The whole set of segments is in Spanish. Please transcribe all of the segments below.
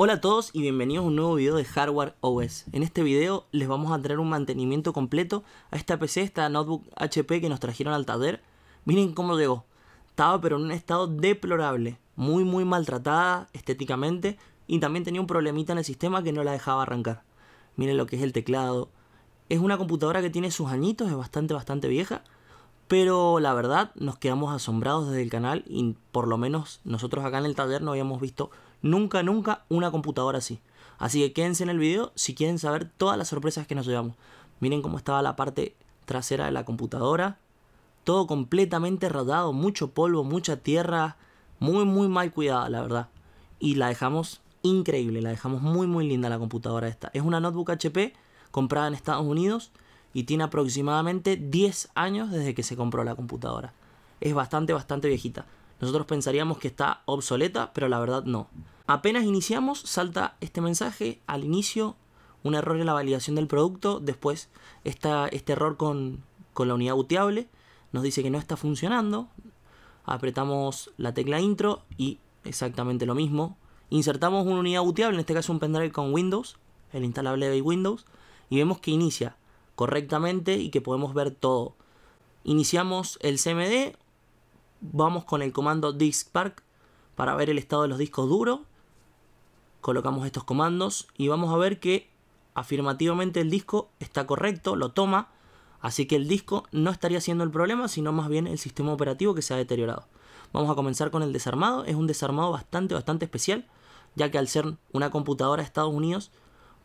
Hola a todos y bienvenidos a un nuevo video de Hardware OS. En este video les vamos a traer un mantenimiento completo a esta PC, esta notebook HP que nos trajeron al taller. Miren cómo llegó. Estaba pero en un estado deplorable, muy muy maltratada estéticamente y también tenía un problemita en el sistema que no la dejaba arrancar. Miren lo que es el teclado. Es una computadora que tiene sus añitos, es bastante bastante vieja. Pero la verdad nos quedamos asombrados desde el canal y por lo menos nosotros acá en el taller no habíamos visto nunca, nunca una computadora así. Así que quédense en el video si quieren saber todas las sorpresas que nos llevamos. Miren cómo estaba la parte trasera de la computadora. Todo completamente rodado, mucho polvo, mucha tierra. Muy, muy mal cuidada, la verdad. Y la dejamos increíble, la dejamos muy, muy linda la computadora esta. Es una notebook HP comprada en Estados Unidos y tiene aproximadamente 10 años desde que se compró la computadora. Es bastante, bastante viejita. Nosotros pensaríamos que está obsoleta, pero la verdad no. Apenas iniciamos, salta este mensaje al inicio, un error en la validación del producto, después está este error con, con la unidad booteable, nos dice que no está funcionando, apretamos la tecla intro y exactamente lo mismo. Insertamos una unidad booteable, en este caso un pendrive con Windows, el instalable de Windows, y vemos que inicia correctamente y que podemos ver todo. Iniciamos el CMD, vamos con el comando diskpark para ver el estado de los discos duros. Colocamos estos comandos y vamos a ver que afirmativamente el disco está correcto, lo toma. Así que el disco no estaría siendo el problema, sino más bien el sistema operativo que se ha deteriorado. Vamos a comenzar con el desarmado. Es un desarmado bastante, bastante especial, ya que al ser una computadora de Estados Unidos,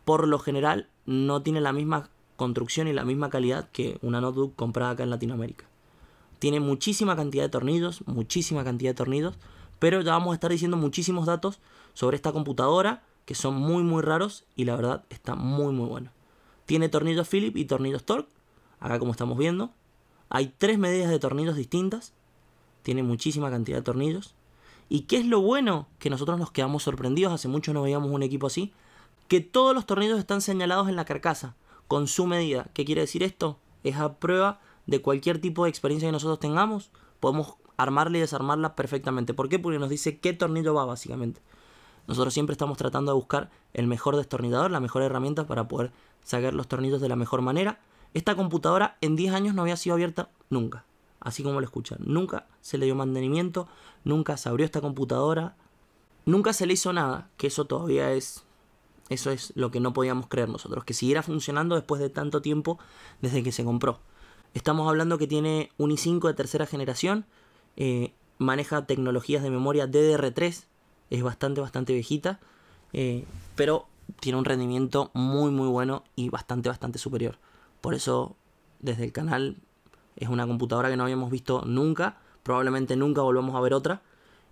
por lo general no tiene la misma construcción y la misma calidad que una notebook comprada acá en Latinoamérica. Tiene muchísima cantidad de tornillos, muchísima cantidad de tornillos, pero ya vamos a estar diciendo muchísimos datos sobre esta computadora que son muy muy raros y la verdad está muy muy buena. Tiene tornillos Philip y tornillos Torque, acá como estamos viendo. Hay tres medidas de tornillos distintas, tiene muchísima cantidad de tornillos. ¿Y qué es lo bueno? Que nosotros nos quedamos sorprendidos, hace mucho no veíamos un equipo así, que todos los tornillos están señalados en la carcasa, con su medida. ¿Qué quiere decir esto? Es a prueba de cualquier tipo de experiencia que nosotros tengamos, podemos armarla y desarmarla perfectamente. ¿Por qué? Porque nos dice qué tornillo va básicamente. Nosotros siempre estamos tratando de buscar el mejor destornillador, la mejor herramienta para poder sacar los tornillos de la mejor manera. Esta computadora en 10 años no había sido abierta nunca, así como lo escuchan. Nunca se le dio mantenimiento, nunca se abrió esta computadora, nunca se le hizo nada, que eso todavía es eso es lo que no podíamos creer nosotros, que siguiera funcionando después de tanto tiempo desde que se compró. Estamos hablando que tiene un i5 de tercera generación, eh, maneja tecnologías de memoria DDR3, es bastante, bastante viejita, eh, pero tiene un rendimiento muy, muy bueno y bastante, bastante superior. Por eso, desde el canal, es una computadora que no habíamos visto nunca, probablemente nunca volvamos a ver otra,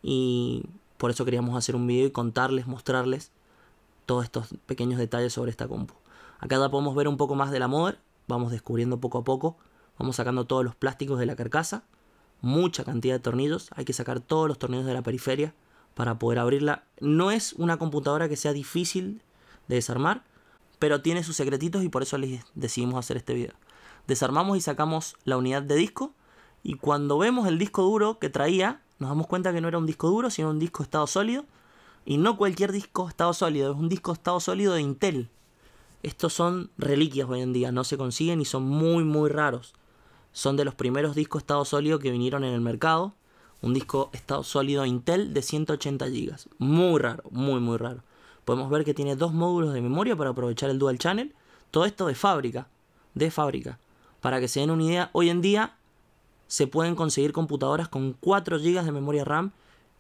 y por eso queríamos hacer un video y contarles, mostrarles todos estos pequeños detalles sobre esta compu. Acá ya podemos ver un poco más de la vamos descubriendo poco a poco Vamos sacando todos los plásticos de la carcasa. Mucha cantidad de tornillos. Hay que sacar todos los tornillos de la periferia para poder abrirla. No es una computadora que sea difícil de desarmar, pero tiene sus secretitos y por eso les decidimos hacer este video. Desarmamos y sacamos la unidad de disco y cuando vemos el disco duro que traía, nos damos cuenta que no era un disco duro, sino un disco estado sólido. Y no cualquier disco estado sólido, es un disco estado sólido de Intel. Estos son reliquias hoy en día, no se consiguen y son muy muy raros son de los primeros discos estado sólido que vinieron en el mercado. Un disco estado sólido Intel de 180 GB. Muy raro, muy, muy raro. Podemos ver que tiene dos módulos de memoria para aprovechar el dual channel. Todo esto de fábrica, de fábrica. Para que se den una idea, hoy en día se pueden conseguir computadoras con 4 GB de memoria RAM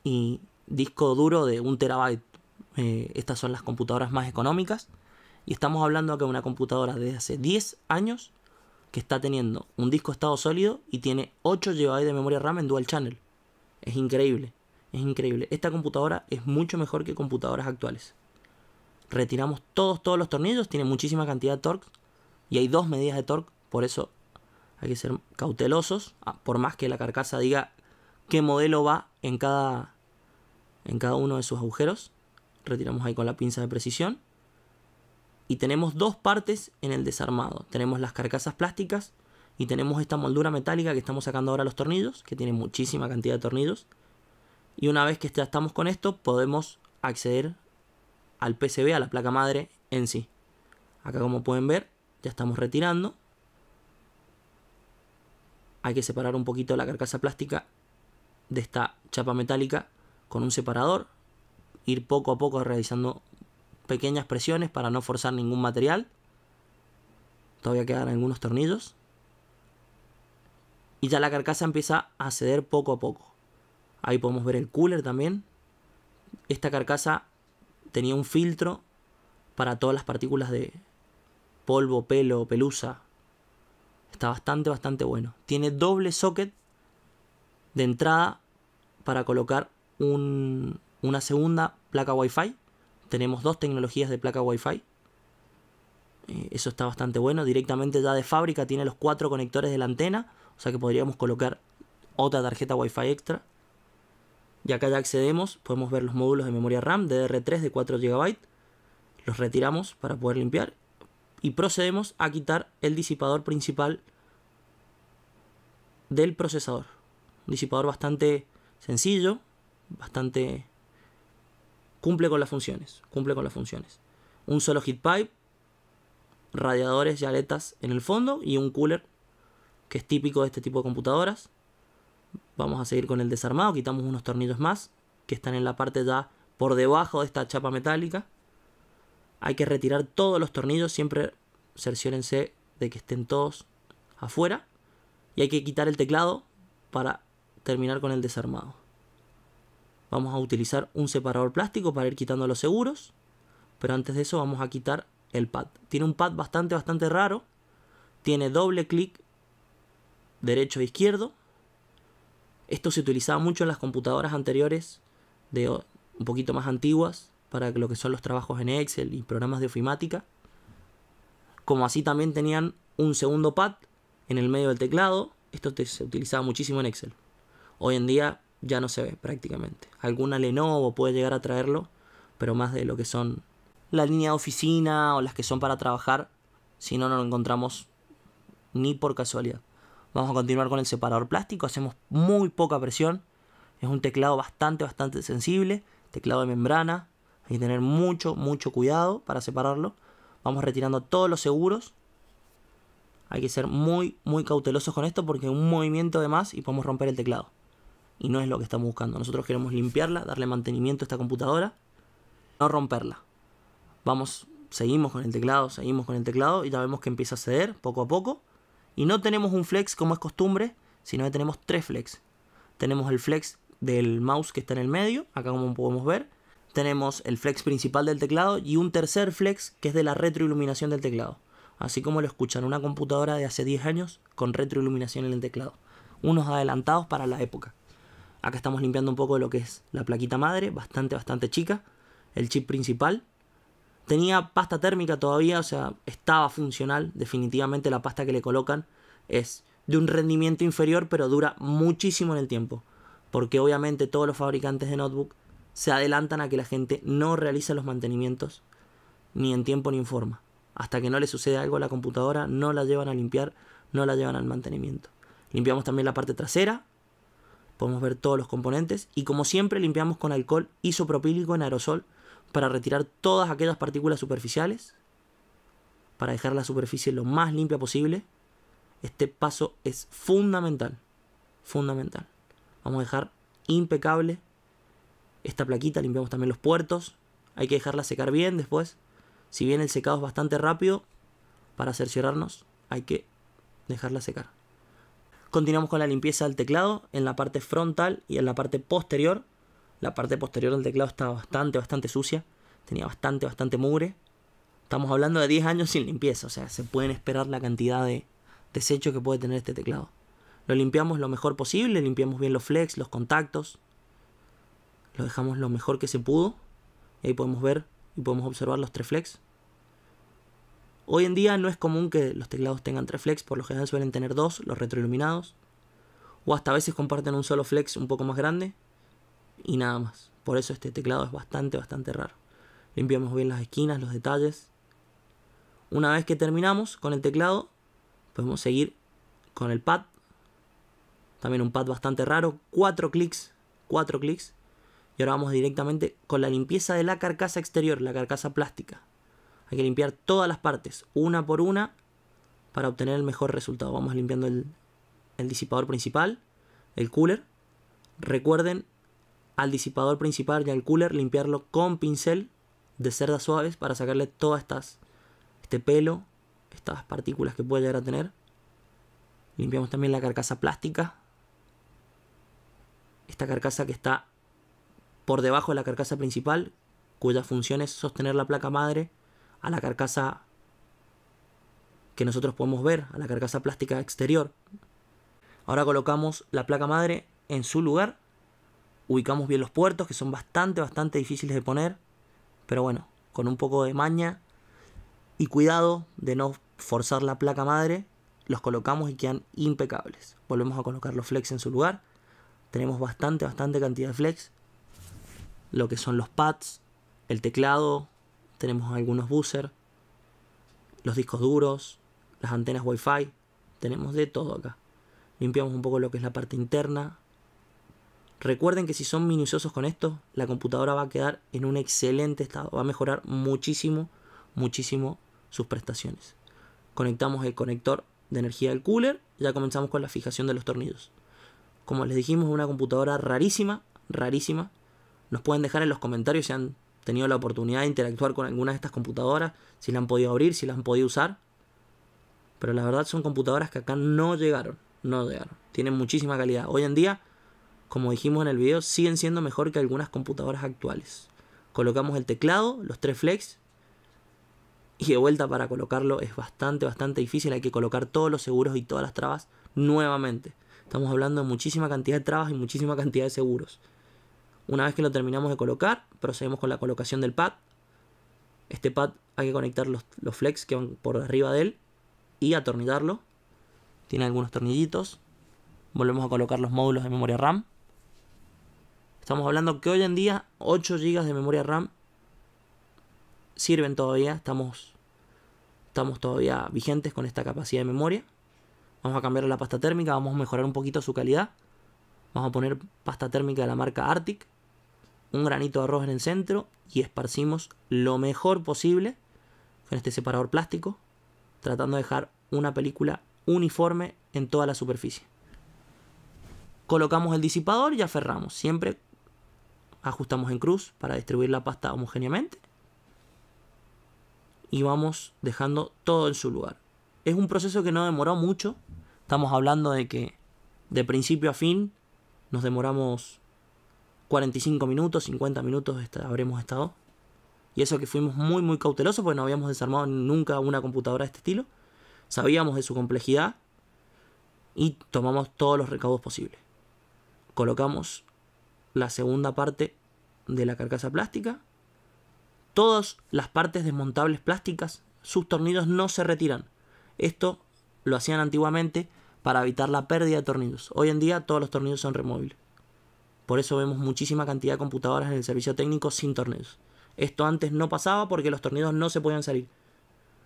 y disco duro de 1 terabyte. Eh, estas son las computadoras más económicas. Y estamos hablando de una computadora de hace 10 años que está teniendo un disco estado sólido y tiene 8 GB de memoria RAM en dual channel. Es increíble, es increíble. Esta computadora es mucho mejor que computadoras actuales. Retiramos todos, todos los tornillos, tiene muchísima cantidad de torque y hay dos medidas de torque, por eso hay que ser cautelosos, ah, por más que la carcasa diga qué modelo va en cada, en cada uno de sus agujeros. Retiramos ahí con la pinza de precisión y tenemos dos partes en el desarmado. Tenemos las carcasas plásticas y tenemos esta moldura metálica que estamos sacando ahora los tornillos, que tiene muchísima cantidad de tornillos. Y una vez que ya estamos con esto, podemos acceder al PCB, a la placa madre en sí. Acá como pueden ver, ya estamos retirando. Hay que separar un poquito la carcasa plástica de esta chapa metálica con un separador. Ir poco a poco realizando pequeñas presiones para no forzar ningún material. Todavía quedan algunos tornillos. Y ya la carcasa empieza a ceder poco a poco. Ahí podemos ver el cooler también. Esta carcasa tenía un filtro para todas las partículas de polvo, pelo, pelusa. Está bastante, bastante bueno. Tiene doble socket de entrada para colocar una segunda placa Wi-Fi tenemos dos tecnologías de placa Wi-Fi. Eh, eso está bastante bueno. Directamente ya de fábrica tiene los cuatro conectores de la antena. O sea que podríamos colocar otra tarjeta Wi-Fi extra. Y acá ya accedemos. Podemos ver los módulos de memoria RAM DDR3 de 4 GB. Los retiramos para poder limpiar. Y procedemos a quitar el disipador principal del procesador. Un disipador bastante sencillo, bastante cumple con las funciones, cumple con las funciones. Un solo heat pipe, radiadores y aletas en el fondo y un cooler que es típico de este tipo de computadoras. Vamos a seguir con el desarmado, quitamos unos tornillos más que están en la parte ya por debajo de esta chapa metálica. Hay que retirar todos los tornillos, siempre cerciórense de que estén todos afuera. Y hay que quitar el teclado para terminar con el desarmado vamos a utilizar un separador plástico para ir quitando los seguros. Pero antes de eso vamos a quitar el pad. Tiene un pad bastante, bastante raro. Tiene doble clic derecho e izquierdo. Esto se utilizaba mucho en las computadoras anteriores, de un poquito más antiguas, para lo que son los trabajos en Excel y programas de ofimática. Como así también tenían un segundo pad en el medio del teclado. Esto se utilizaba muchísimo en Excel. Hoy en día ya no se ve prácticamente. Alguna Lenovo puede llegar a traerlo, pero más de lo que son la línea de oficina o las que son para trabajar, si no, no lo encontramos ni por casualidad. Vamos a continuar con el separador plástico, hacemos muy poca presión, es un teclado bastante, bastante sensible, teclado de membrana, hay que tener mucho, mucho cuidado para separarlo. Vamos retirando todos los seguros. Hay que ser muy, muy cautelosos con esto porque un movimiento de más y podemos romper el teclado y no es lo que estamos buscando. Nosotros queremos limpiarla, darle mantenimiento a esta computadora, no romperla. Vamos, seguimos con el teclado, seguimos con el teclado y ya vemos que empieza a ceder poco a poco. Y no tenemos un flex como es costumbre, sino que tenemos tres flex. Tenemos el flex del mouse que está en el medio, acá como podemos ver. Tenemos el flex principal del teclado y un tercer flex que es de la retroiluminación del teclado. Así como lo escuchan una computadora de hace 10 años con retroiluminación en el teclado. Unos adelantados para la época. Acá estamos limpiando un poco lo que es la plaquita madre, bastante, bastante chica. El chip principal. Tenía pasta térmica todavía, o sea, estaba funcional. Definitivamente la pasta que le colocan es de un rendimiento inferior, pero dura muchísimo en el tiempo. Porque obviamente todos los fabricantes de notebook se adelantan a que la gente no realiza los mantenimientos ni en tiempo ni en forma. Hasta que no le sucede algo a la computadora, no la llevan a limpiar, no la llevan al mantenimiento. Limpiamos también la parte trasera, Podemos ver todos los componentes y como siempre limpiamos con alcohol isopropílico en aerosol para retirar todas aquellas partículas superficiales, para dejar la superficie lo más limpia posible. Este paso es fundamental, fundamental. Vamos a dejar impecable esta plaquita, limpiamos también los puertos, hay que dejarla secar bien después. Si bien el secado es bastante rápido, para cerciorarnos hay que dejarla secar. Continuamos con la limpieza del teclado en la parte frontal y en la parte posterior. La parte posterior del teclado está bastante, bastante sucia. Tenía bastante, bastante mugre. Estamos hablando de 10 años sin limpieza. O sea, se pueden esperar la cantidad de desecho que puede tener este teclado. Lo limpiamos lo mejor posible. Limpiamos bien los flex, los contactos. Lo dejamos lo mejor que se pudo. Y ahí podemos ver y podemos observar los tres flex. Hoy en día no es común que los teclados tengan tres flex, por lo general suelen tener dos, los retroiluminados, o hasta a veces comparten un solo flex un poco más grande, y nada más. Por eso este teclado es bastante, bastante raro. Limpiamos bien las esquinas, los detalles. Una vez que terminamos con el teclado, podemos seguir con el pad. También un pad bastante raro, cuatro clics, cuatro clics. Y ahora vamos directamente con la limpieza de la carcasa exterior, la carcasa plástica. Hay que limpiar todas las partes, una por una, para obtener el mejor resultado. Vamos limpiando el, disipador principal, el cooler. Recuerden al disipador principal y al cooler limpiarlo con pincel de cerdas suaves para sacarle todas estas, este pelo, estas partículas que puede llegar a tener. Limpiamos también la carcasa plástica. Esta carcasa que está por debajo de la carcasa principal, cuya función es sostener la placa madre a la carcasa que nosotros podemos ver, a la carcasa plástica exterior. Ahora colocamos la placa madre en su lugar, ubicamos bien los puertos que son bastante, bastante difíciles de poner, pero bueno, con un poco de maña y cuidado de no forzar la placa madre, los colocamos y quedan impecables. Volvemos a colocar los flex en su lugar. Tenemos bastante, bastante cantidad de flex. Lo que son los pads, el teclado, tenemos algunos buzzers, los discos duros, las antenas Wi-Fi, tenemos de todo acá. Limpiamos un poco lo que es la parte interna. Recuerden que si son minuciosos con esto, la computadora va a quedar en un excelente estado, va a mejorar muchísimo, muchísimo sus prestaciones. Conectamos el conector de energía del cooler, ya comenzamos con la fijación de los tornillos. Como les dijimos, una computadora rarísima, rarísima. Nos pueden dejar en los comentarios si han tenido la oportunidad de interactuar con algunas de estas computadoras, si la han podido abrir, si las han podido usar. Pero la verdad son computadoras que acá no llegaron, no llegaron. Tienen muchísima calidad. Hoy en día, como dijimos en el video, siguen siendo mejor que algunas computadoras actuales. Colocamos el teclado, los tres flex, y de vuelta para colocarlo es bastante, bastante difícil. Hay que colocar todos los seguros y todas las trabas nuevamente. Estamos hablando de muchísima cantidad de trabas y muchísima cantidad de seguros. Una vez que lo terminamos de colocar, procedemos con la colocación del pad. Este pad hay que conectar los, flex que van por arriba de él y atornillarlo. Tiene algunos tornillitos. Volvemos a colocar los módulos de memoria RAM. Estamos hablando que hoy en día 8 GB de memoria RAM sirven todavía. Estamos, estamos todavía vigentes con esta capacidad de memoria. Vamos a cambiar la pasta térmica, vamos a mejorar un poquito su calidad. Vamos a poner pasta térmica de la marca Arctic un granito de arroz en el centro y esparcimos lo mejor posible con este separador plástico, tratando de dejar una película uniforme en toda la superficie. Colocamos el disipador y aferramos. Siempre ajustamos en cruz para distribuir la pasta homogéneamente. Y vamos dejando todo en su lugar. Es un proceso que no demoró mucho. Estamos hablando de que de principio a fin nos demoramos 45 minutos, 50 minutos habremos estado. Y eso que fuimos muy, muy cautelosos, porque no habíamos desarmado nunca una computadora de este estilo. Sabíamos de su complejidad y tomamos todos los recaudos posibles. Colocamos la segunda parte de la carcasa plástica. Todas las partes desmontables plásticas, sus tornillos no se retiran. Esto lo hacían antiguamente para evitar la pérdida de tornillos. Hoy en día todos los tornillos son removibles. Por eso vemos muchísima cantidad de computadoras en el servicio técnico sin tornillos. Esto antes no pasaba porque los tornillos no se podían salir.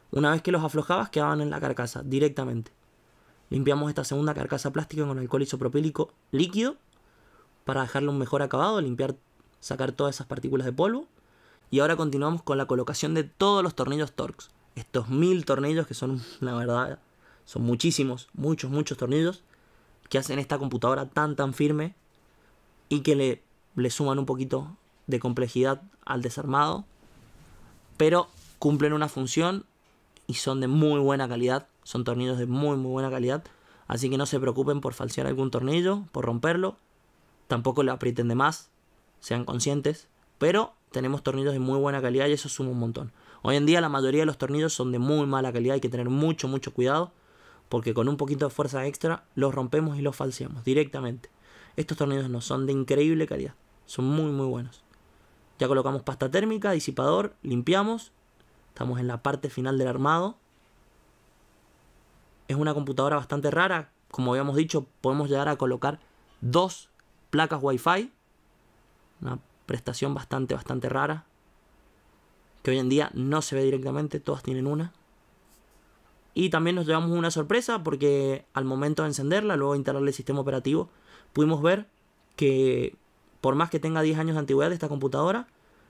Una vez que los aflojabas quedaban en la carcasa directamente. Limpiamos esta segunda carcasa plástica con alcohol isopropílico líquido para dejarle un mejor acabado, limpiar, sacar todas esas partículas de polvo. Y ahora continuamos con la colocación de todos los tornillos Torx. Estos mil tornillos que son, la verdad, son muchísimos, muchos, muchos tornillos que hacen esta computadora tan, tan firme y que le, le suman un poquito de complejidad al desarmado, pero cumplen una función y son de muy buena calidad, son tornillos de muy muy buena calidad, así que no se preocupen por falsear algún tornillo, por romperlo, tampoco lo aprieten de más, sean conscientes, pero tenemos tornillos de muy buena calidad y eso suma un montón. Hoy en día la mayoría de los tornillos son de muy mala calidad, hay que tener mucho mucho cuidado porque con un poquito de fuerza extra los rompemos y los falseamos directamente. Estos tornillos no son de increíble calidad. Son muy, muy buenos. Ya colocamos pasta térmica, disipador, limpiamos. Estamos en la parte final del armado. Es una computadora bastante rara. Como habíamos dicho, podemos llegar a colocar dos placas Wi-Fi. Una prestación bastante, bastante rara. Que hoy en día no se ve directamente, todas tienen una. Y también nos llevamos una sorpresa porque al momento de encenderla, luego de instalarle el sistema operativo, pudimos ver que por más que tenga 10 años de antigüedad esta computadora,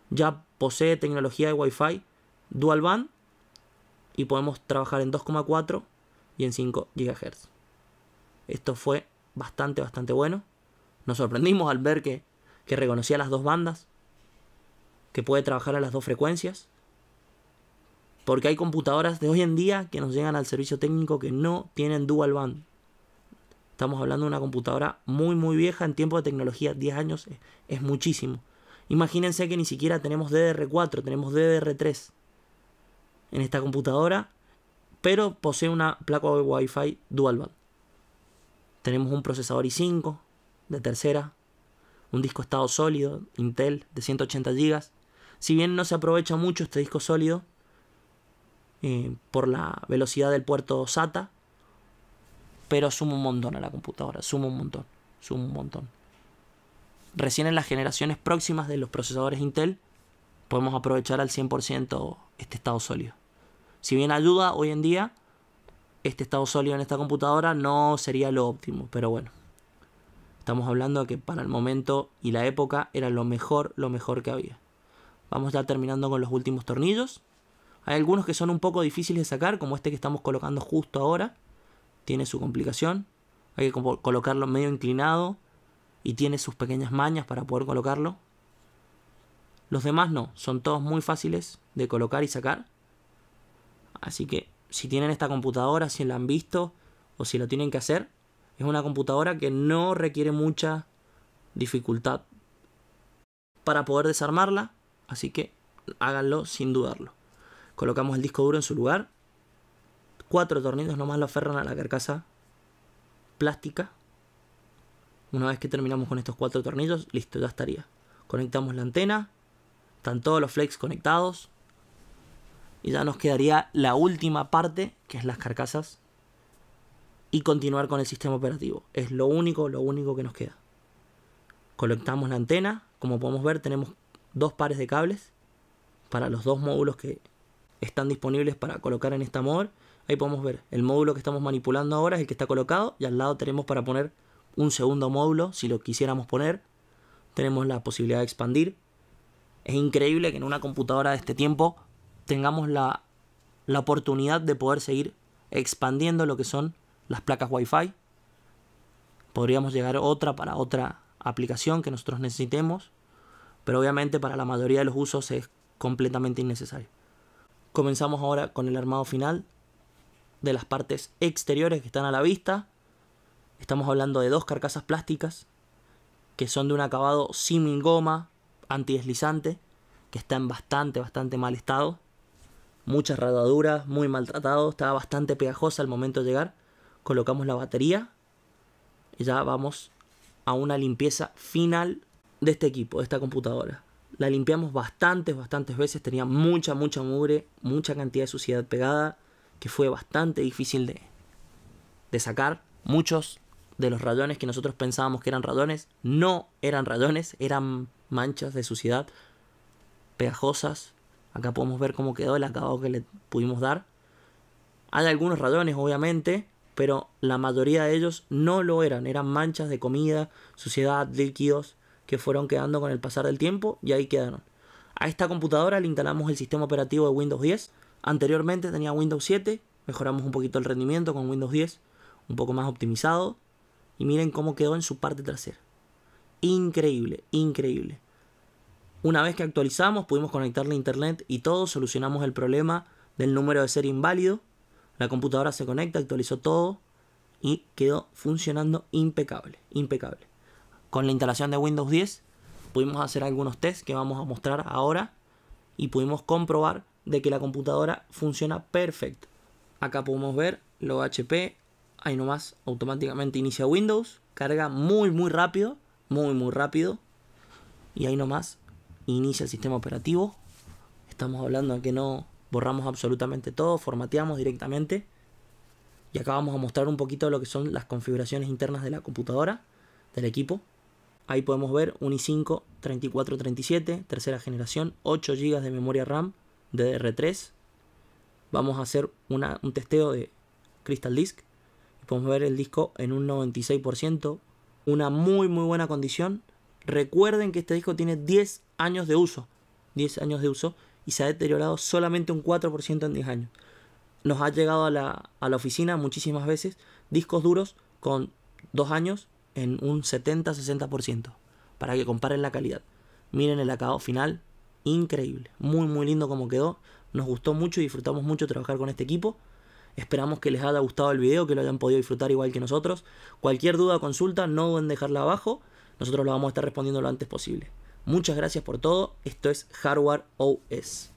ya posee tecnología de Wi-Fi dual band y podemos trabajar en 2,4 y en 5 GHz. Esto fue bastante, bastante bueno. Nos sorprendimos al ver que, que reconocía las dos bandas, que puede trabajar a las dos frecuencias. Porque hay computadoras de hoy en día que nos llegan al servicio técnico que no tienen dual band. Estamos hablando de una computadora muy, muy vieja en tiempo de tecnología. 10 años es, muchísimo. Imagínense que ni siquiera tenemos DDR4, tenemos DDR3 en esta computadora, pero posee una placa de Wi-Fi dual band. Tenemos un procesador i5 de tercera, un disco estado sólido Intel de 180 GB. Si bien no se aprovecha mucho este disco sólido eh, por la velocidad del puerto SATA, pero suma un montón a la computadora, suma un montón, suma un montón. Recién en las generaciones próximas de los procesadores Intel podemos aprovechar al 100% este estado sólido. Si bien ayuda hoy en día, este estado sólido en esta computadora no sería lo óptimo, pero bueno. Estamos hablando de que para el momento y la época era lo mejor, lo mejor que había. Vamos ya terminando con los últimos tornillos. Hay algunos que son un poco difíciles de sacar, como este que estamos colocando justo ahora tiene su complicación, hay que colocarlo medio inclinado y tiene sus pequeñas mañas para poder colocarlo. Los demás no, son todos muy fáciles de colocar y sacar. Así que si tienen esta computadora, si la han visto o si lo tienen que hacer, es una computadora que no requiere mucha dificultad para poder desarmarla, así que háganlo sin dudarlo. Colocamos el disco duro en su lugar, cuatro tornillos nomás lo aferran a la carcasa plástica. Una vez que terminamos con estos cuatro tornillos, listo, ya estaría. Conectamos la antena, están todos los flex conectados. Y ya nos quedaría la última parte, que es las carcasas. Y continuar con el sistema operativo. Es lo único, lo único que nos queda. Conectamos la antena. Como podemos ver, tenemos dos pares de cables para los dos módulos que están disponibles para colocar en esta mod Ahí podemos ver el módulo que estamos manipulando ahora es el que está colocado y al lado tenemos para poner un segundo módulo si lo quisiéramos poner. Tenemos la posibilidad de expandir. Es increíble que en una computadora de este tiempo tengamos la, oportunidad de poder seguir expandiendo lo que son las placas Wi-Fi. Podríamos llegar otra para otra aplicación que nosotros necesitemos, pero obviamente para la mayoría de los usos es completamente innecesario. Comenzamos ahora con el armado final de las partes exteriores que están a la vista. Estamos hablando de dos carcasas plásticas que son de un acabado sin goma, antideslizante, que está en bastante, bastante mal estado. Muchas radaduras, muy maltratado, estaba bastante pegajosa al momento de llegar. Colocamos la batería y ya vamos a una limpieza final de este equipo, de esta computadora. La limpiamos bastantes, bastantes veces, tenía mucha, mucha mugre, mucha cantidad de suciedad pegada que fue bastante difícil de, sacar. Muchos de los rayones que nosotros pensábamos que eran rayones no eran rayones, eran manchas de suciedad pegajosas. Acá podemos ver cómo quedó el acabado que le pudimos dar. Hay algunos rayones, obviamente, pero la mayoría de ellos no lo eran. Eran manchas de comida, suciedad, líquidos que fueron quedando con el pasar del tiempo y ahí quedaron. A esta computadora le instalamos el sistema operativo de Windows 10 Anteriormente tenía Windows 7, mejoramos un poquito el rendimiento con Windows 10, un poco más optimizado. Y miren cómo quedó en su parte trasera. Increíble, increíble. Una vez que actualizamos, pudimos conectarle a internet y todo, solucionamos el problema del número de serie inválido. La computadora se conecta, actualizó todo y quedó funcionando impecable, impecable. Con la instalación de Windows 10 pudimos hacer algunos tests que vamos a mostrar ahora y pudimos comprobar de que la computadora funciona perfecto. Acá podemos ver lo HP, ahí nomás automáticamente inicia Windows, carga muy muy rápido, muy muy rápido. Y ahí nomás inicia el sistema operativo. Estamos hablando de que no borramos absolutamente todo, formateamos directamente. Y acá vamos a mostrar un poquito lo que son las configuraciones internas de la computadora, del equipo. Ahí podemos ver un i5 3437, tercera generación, 8 GB de memoria RAM, DDR3. Vamos a hacer un testeo de Crystal Disk. Podemos ver el disco en un 96%. Una muy muy buena condición. Recuerden que este disco tiene 10 años de uso. 10 años de uso. Y se ha deteriorado solamente un 4% en 10 años. Nos ha llegado a la, a la oficina muchísimas veces discos duros con 2 años en un 70-60%. Para que comparen la calidad. Miren el acabado final increíble. Muy, muy lindo como quedó. Nos gustó mucho y disfrutamos mucho trabajar con este equipo. Esperamos que les haya gustado el video, que lo hayan podido disfrutar igual que nosotros. Cualquier duda o consulta, no duden dejarla abajo. Nosotros lo vamos a estar respondiendo lo antes posible. Muchas gracias por todo. Esto es Hardware OS.